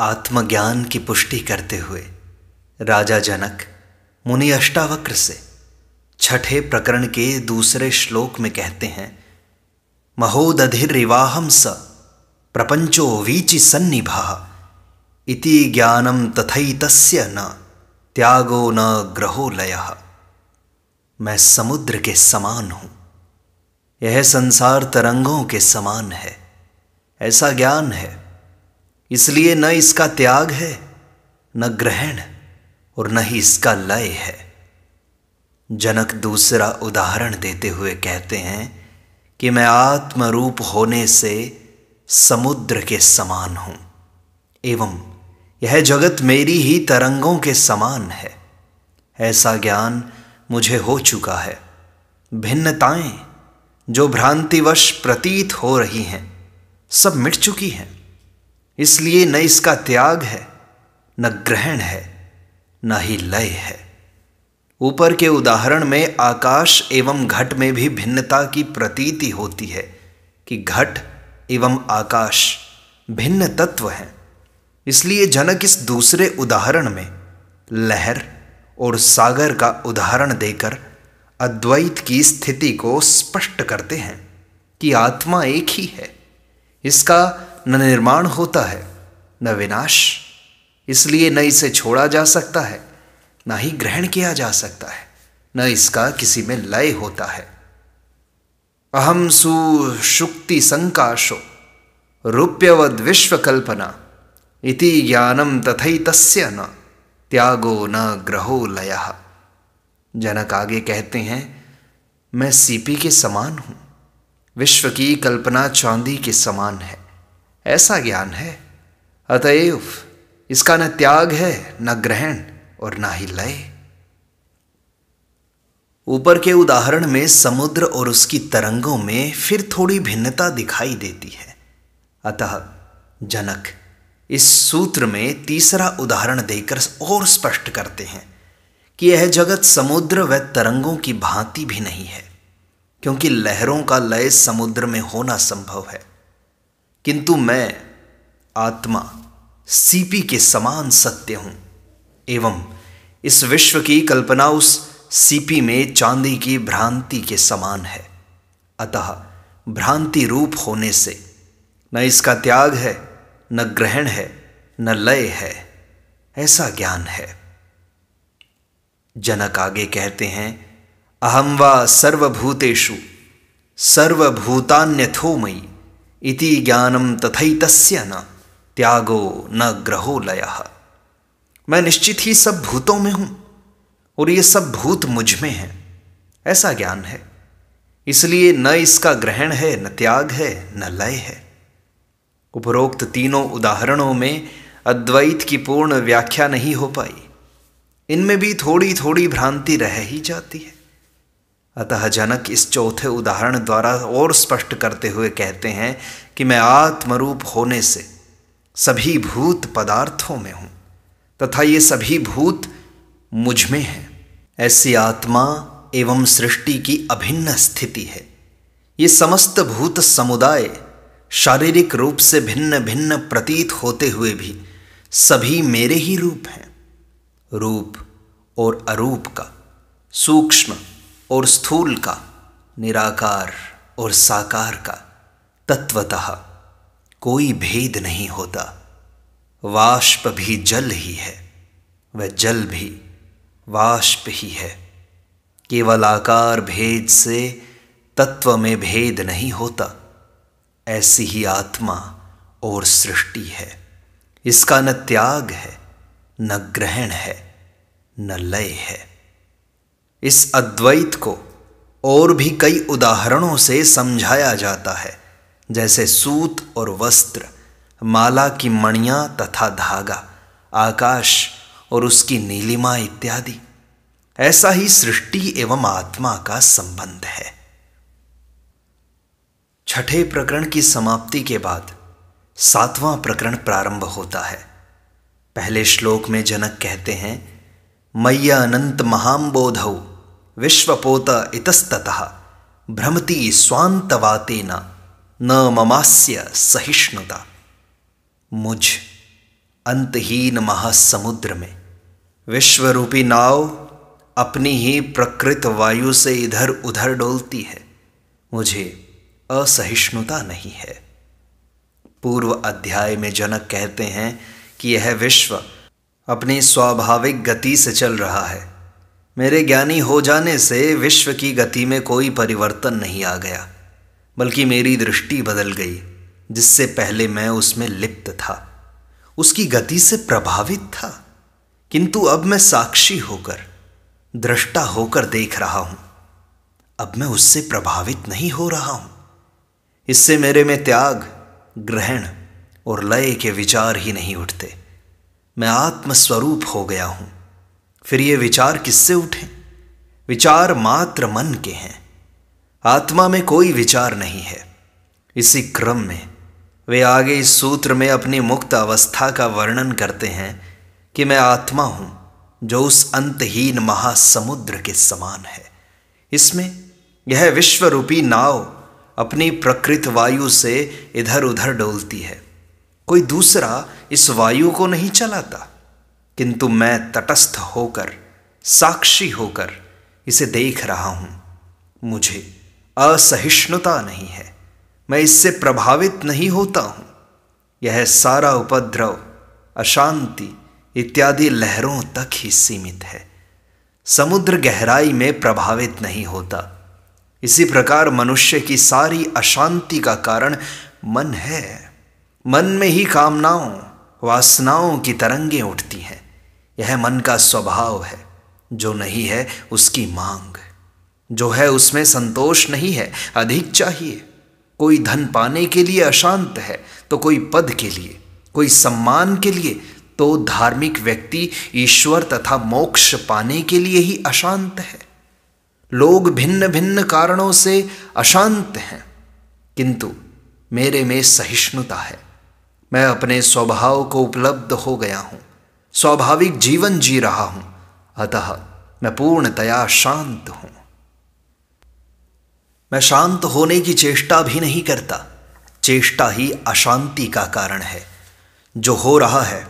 आत्मज्ञान की पुष्टि करते हुए राजा जनक मुनि अष्टावक्र से छठे प्रकरण के दूसरे श्लोक में कहते हैं महोदधिर्वाहम स प्रपंचो वीचि सन्निभा इति ज्ञानम तथैतस्य न त्यागो न ग्रहो लय मैं समुद्र के समान हूं यह संसार तरंगों के समान है ऐसा ज्ञान है इसलिए न इसका त्याग है न ग्रहण और न ही इसका लय है जनक दूसरा उदाहरण देते हुए कहते हैं कि मैं आत्मरूप होने से समुद्र के समान हूं एवं यह जगत मेरी ही तरंगों के समान है ऐसा ज्ञान मुझे हो चुका है भिन्नताएं जो भ्रांतिवश प्रतीत हो रही हैं सब मिट चुकी हैं इसलिए न इसका त्याग है न ग्रहण है न ही लय है ऊपर के उदाहरण में आकाश एवं घट में भी भिन्नता की प्रतीति होती है कि घट एवं आकाश भिन्न तत्व हैं इसलिए जनक इस दूसरे उदाहरण में लहर और सागर का उदाहरण देकर अद्वैत की स्थिति को स्पष्ट करते हैं कि आत्मा एक ही है इसका न निर्माण होता है न विनाश इसलिए न इसे छोड़ा जा सकता है न ही ग्रहण किया जा सकता है न इसका किसी में लय होता है अहम सुशुक्ति संकाशो रूप्यवद विश्वकल्पना इति ज्ञानम तथई तस्य न त्यागो न ग्रहो लय जनक आगे कहते हैं मैं सीपी के समान हूं विश्व की कल्पना चांदी के समान है ऐसा ज्ञान है अतएव इसका न त्याग है न ग्रहण और न ही लय ऊपर के उदाहरण में समुद्र और उसकी तरंगों में फिर थोड़ी भिन्नता दिखाई देती है अतः जनक इस सूत्र में तीसरा उदाहरण देकर और स्पष्ट करते हैं कि यह जगत समुद्र व तरंगों की भांति भी नहीं है क्योंकि लहरों का लय समुद्र में होना संभव है किंतु मैं आत्मा सीपी के समान सत्य हूं एवं इस विश्व की कल्पना उस सीपी में चांदी की भ्रांति के समान है अतः भ्रांति रूप होने से न इसका त्याग है न ग्रहण है न लय है ऐसा ज्ञान है जनक आगे कहते हैं अहम व सर्वभूतेषु सर्वभूतान्यथो मई इति ज्ञानम तथैतस्य न त्यागो न ग्रहो लय मैं निश्चित ही सब भूतों में हूं और ये सब भूत मुझ में हैं ऐसा ज्ञान है इसलिए न इसका ग्रहण है न त्याग है न लय है उपरोक्त तीनों उदाहरणों में अद्वैत की पूर्ण व्याख्या नहीं हो पाई इनमें भी थोड़ी थोड़ी भ्रांति रह ही जाती है अतः जनक इस चौथे उदाहरण द्वारा और स्पष्ट करते हुए कहते हैं कि मैं आत्मरूप होने से सभी भूत पदार्थों में हूँ तथा ये सभी भूत मुझ में हैं ऐसी आत्मा एवं सृष्टि की अभिन्न स्थिति है ये समस्त भूत समुदाय शारीरिक रूप से भिन्न भिन्न प्रतीत होते हुए भी सभी मेरे ही रूप हैं रूप और अरूप का सूक्ष्म और स्थूल का निराकार और साकार का तत्वतः कोई भेद नहीं होता वाष्प भी जल ही है वह जल भी वाष्प ही है केवल आकार भेद से तत्व में भेद नहीं होता ऐसी ही आत्मा और सृष्टि है इसका न त्याग है न ग्रहण है न लय है इस अद्वैत को और भी कई उदाहरणों से समझाया जाता है जैसे सूत और वस्त्र माला की मणिया तथा धागा आकाश और उसकी नीलिमा इत्यादि ऐसा ही सृष्टि एवं आत्मा का संबंध है छठे प्रकरण की समाप्ति के बाद सातवां प्रकरण प्रारंभ होता है पहले श्लोक में जनक कहते हैं मैया अनंत महाम बोधऊ विश्वपोत इतस्तः भ्रमती स्वांतवातेन न ममास्य सहिष्णुता मुझ अंतहीन महासमुद्र में विश्वरूपी नाव अपनी ही प्रकृत वायु से इधर उधर डोलती है मुझे असहिष्णुता नहीं है पूर्व अध्याय में जनक कहते हैं कि यह विश्व अपनी स्वाभाविक गति से चल रहा है मेरे ज्ञानी हो जाने से विश्व की गति में कोई परिवर्तन नहीं आ गया बल्कि मेरी दृष्टि बदल गई जिससे पहले मैं उसमें लिप्त था उसकी गति से प्रभावित था किंतु अब मैं साक्षी होकर दृष्टा होकर देख रहा हूं अब मैं उससे प्रभावित नहीं हो रहा हूं इससे मेरे में त्याग ग्रहण और लय के विचार ही नहीं उठते मैं आत्मस्वरूप हो गया हूं फिर ये विचार किससे उठे विचार मात्र मन के हैं आत्मा में कोई विचार नहीं है इसी क्रम में वे आगे इस सूत्र में अपनी मुक्त अवस्था का वर्णन करते हैं कि मैं आत्मा हूं जो उस अंतहीन महासमुद्र के समान है इसमें यह विश्व रूपी नाव अपनी प्रकृत वायु से इधर उधर डोलती है कोई दूसरा इस वायु को नहीं चलाता किंतु मैं तटस्थ होकर साक्षी होकर इसे देख रहा हूं मुझे असहिष्णुता नहीं है मैं इससे प्रभावित नहीं होता हूं यह सारा उपद्रव अशांति इत्यादि लहरों तक ही सीमित है समुद्र गहराई में प्रभावित नहीं होता इसी प्रकार मनुष्य की सारी अशांति का कारण मन है मन में ही कामनाओं वासनाओं की तरंगें उठती हैं यह मन का स्वभाव है जो नहीं है उसकी मांग जो है उसमें संतोष नहीं है अधिक चाहिए कोई धन पाने के लिए अशांत है तो कोई पद के लिए कोई सम्मान के लिए तो धार्मिक व्यक्ति ईश्वर तथा मोक्ष पाने के लिए ही अशांत है लोग भिन्न भिन्न कारणों से अशांत हैं किंतु मेरे में सहिष्णुता है मैं अपने स्वभाव को उपलब्ध हो गया हूँ स्वाभाविक जीवन जी रहा हूं अतः मैं पूर्णतया शांत हूं मैं शांत होने की चेष्टा भी नहीं करता चेष्टा ही अशांति का कारण है जो हो रहा है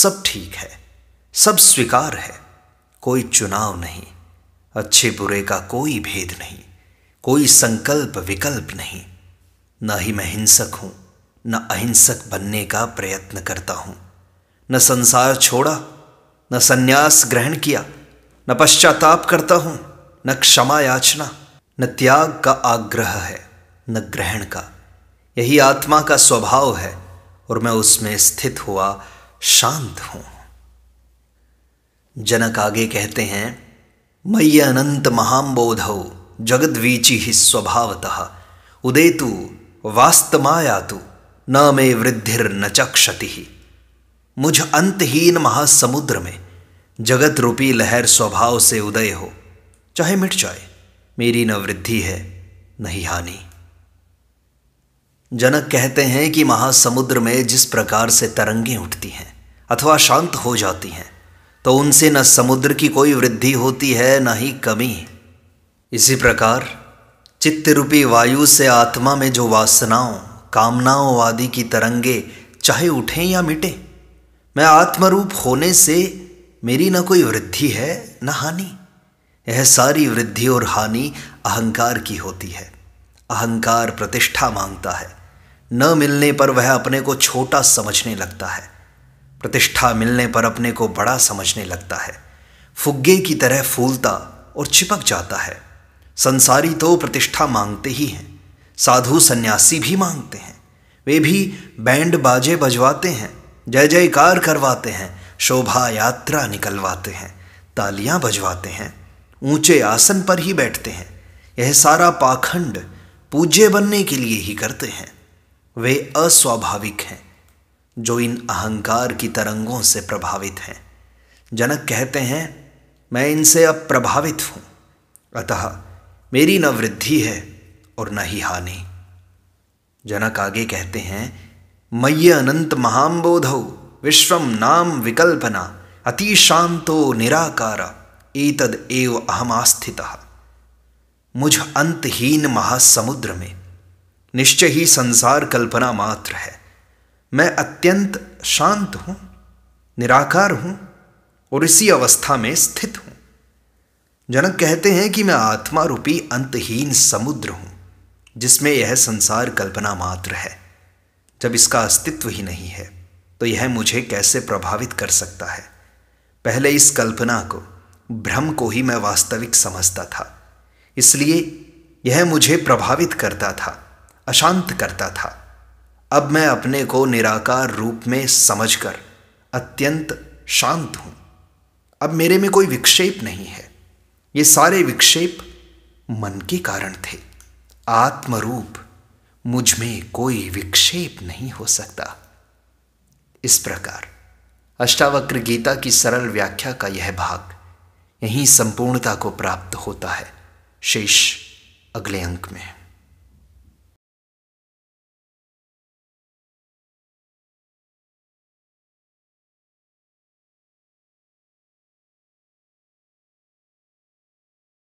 सब ठीक है सब स्वीकार है कोई चुनाव नहीं अच्छे बुरे का कोई भेद नहीं कोई संकल्प विकल्प नहीं न ही मैं हिंसक हूं न अहिंसक बनने का प्रयत्न करता हूं न संसार छोड़ा न संन्यास ग्रहण किया न पश्चाताप करता हूँ न क्षमा याचना न त्याग का आग्रह है न ग्रहण का यही आत्मा का स्वभाव है और मैं उसमें स्थित हुआ शांत हूँ जनक आगे कहते हैं मय्य अनंत महाम्बोधौ जगद्वीचि ही स्वभावतः उदेतु तु न मे वृद्धिर्न चक्षति ही मुझ अंतहीन महासमुद्र में जगत रूपी लहर स्वभाव से उदय हो चाहे मिट जाए मेरी न वृद्धि है न ही हानि जनक कहते हैं कि महासमुद्र में जिस प्रकार से तरंगे उठती हैं अथवा शांत हो जाती हैं तो उनसे न समुद्र की कोई वृद्धि होती है न ही कमी इसी प्रकार चित्त रूपी वायु से आत्मा में जो वासनाओं कामनाओं आदि की तरंगे चाहे उठें या मिटें मैं आत्मरूप होने से मेरी न कोई वृद्धि है न हानि यह सारी वृद्धि और हानि अहंकार की होती है अहंकार प्रतिष्ठा मांगता है न मिलने पर वह अपने को छोटा समझने लगता है प्रतिष्ठा मिलने पर अपने को बड़ा समझने लगता है फुग्गे की तरह फूलता और चिपक जाता है संसारी तो प्रतिष्ठा मांगते ही हैं साधु सन्यासी भी मांगते हैं वे भी बैंड बाजे बजवाते हैं जय जयकार करवाते हैं शोभा यात्रा निकलवाते हैं तालियां बजवाते हैं ऊंचे आसन पर ही बैठते हैं यह सारा पाखंड पूज्य बनने के लिए ही करते हैं वे अस्वाभाविक हैं जो इन अहंकार की तरंगों से प्रभावित हैं जनक कहते हैं मैं इनसे अब प्रभावित हूं अतः मेरी न वृद्धि है और न ही हानि जनक आगे कहते हैं मय्य अनंत महाबोध विश्व नाम विकल्पना अतिशांतो निराकार एतद एव अहमास्थित मुझ अंतहीन महासमुद्र में निश्चय ही संसार कल्पना मात्र है मैं अत्यंत शांत हूँ निराकार हूँ और इसी अवस्था में स्थित हूँ जनक कहते हैं कि मैं आत्मा रूपी अंतहीन समुद्र हूँ जिसमें यह संसार कल्पना मात्र है जब इसका अस्तित्व ही नहीं है तो यह मुझे कैसे प्रभावित कर सकता है पहले इस कल्पना को भ्रम को ही मैं वास्तविक समझता था इसलिए यह मुझे प्रभावित करता था अशांत करता था अब मैं अपने को निराकार रूप में समझकर अत्यंत शांत हूं अब मेरे में कोई विक्षेप नहीं है ये सारे विक्षेप मन के कारण थे आत्मरूप मुझ में कोई विक्षेप नहीं हो सकता इस प्रकार अष्टावक्र गीता की सरल व्याख्या का यह भाग यहीं संपूर्णता को प्राप्त होता है शेष अगले अंक में